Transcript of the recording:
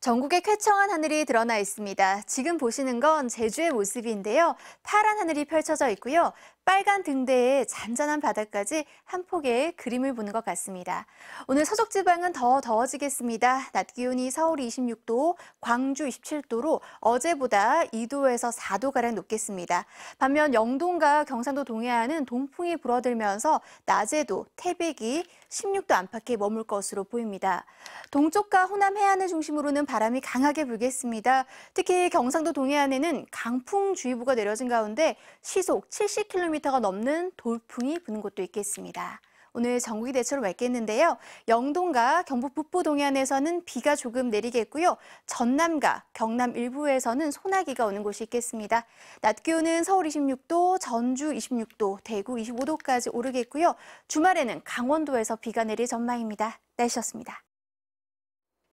전국에 쾌청한 하늘이 드러나 있습니다. 지금 보시는 건 제주의 모습인데요. 파란 하늘이 펼쳐져 있고요. 빨간 등대에 잔잔한 바다까지 한 폭의 그림을 보는 것 같습니다. 오늘 서쪽 지방은 더 더워지겠습니다. 낮 기온이 서울 26도, 광주 27도로 어제보다 2도에서 4도가량 높겠습니다. 반면 영동과 경상도 동해안은 동풍이 불어들면서 낮에도 태백이 16도 안팎에 머물 것으로 보입니다. 동쪽과 호남 해안을 중심으로는 바람이 강하게 불겠습니다. 특히 경상도 동해안에는 강풍주의보가 내려진 가운데 시속 70km가 넘는 돌풍이 부는 곳도 있겠습니다. 오늘 전국이 대체로 맑겠는데요. 영동과 경북 북부 동해안에서는 비가 조금 내리겠고요. 전남과 경남 일부에서는 소나기가 오는 곳이 있겠습니다. 낮 기온은 서울 26도, 전주 26도, 대구 25도까지 오르겠고요. 주말에는 강원도에서 비가 내릴 전망입니다. 날씨였습니다.